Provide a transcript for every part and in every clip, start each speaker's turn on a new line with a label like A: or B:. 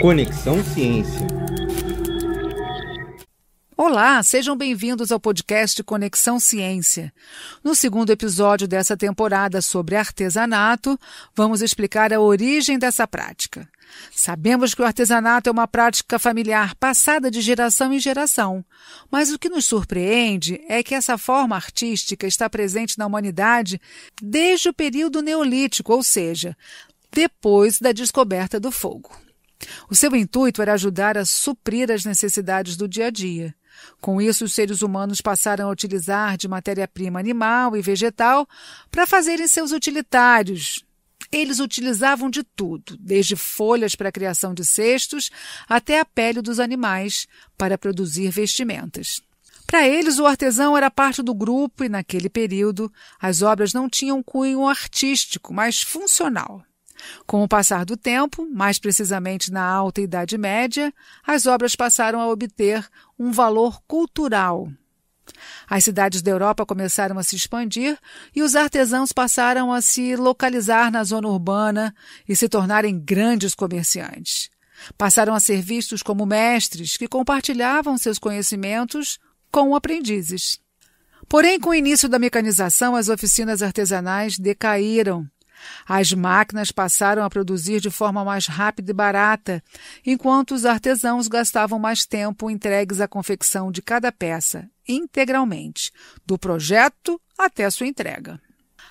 A: Conexão Ciência. Olá, sejam bem-vindos ao podcast Conexão Ciência. No segundo episódio dessa temporada sobre artesanato, vamos explicar a origem dessa prática. Sabemos que o artesanato é uma prática familiar passada de geração em geração, mas o que nos surpreende é que essa forma artística está presente na humanidade desde o período neolítico, ou seja, depois da descoberta do fogo. O seu intuito era ajudar a suprir as necessidades do dia a dia. Com isso, os seres humanos passaram a utilizar de matéria-prima animal e vegetal para fazerem seus utilitários. Eles utilizavam de tudo, desde folhas para a criação de cestos até a pele dos animais para produzir vestimentas. Para eles, o artesão era parte do grupo e, naquele período, as obras não tinham cunho artístico, mas funcional. Com o passar do tempo, mais precisamente na Alta Idade Média, as obras passaram a obter um valor cultural. As cidades da Europa começaram a se expandir e os artesãos passaram a se localizar na zona urbana e se tornarem grandes comerciantes. Passaram a ser vistos como mestres que compartilhavam seus conhecimentos com aprendizes. Porém, com o início da mecanização, as oficinas artesanais decaíram as máquinas passaram a produzir de forma mais rápida e barata, enquanto os artesãos gastavam mais tempo entregues à confecção de cada peça, integralmente, do projeto até sua entrega.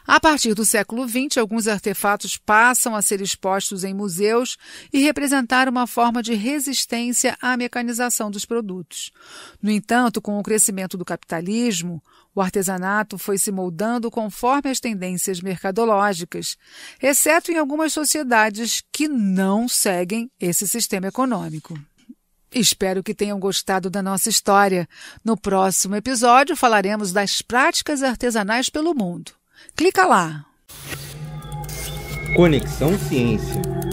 A: A partir do século XX, alguns artefatos passam a ser expostos em museus e representar uma forma de resistência à mecanização dos produtos. No entanto, com o crescimento do capitalismo, o artesanato foi se moldando conforme as tendências mercadológicas, exceto em algumas sociedades que não seguem esse sistema econômico. Espero que tenham gostado da nossa história. No próximo episódio falaremos das práticas artesanais pelo mundo. Clica lá. Conexão Ciência.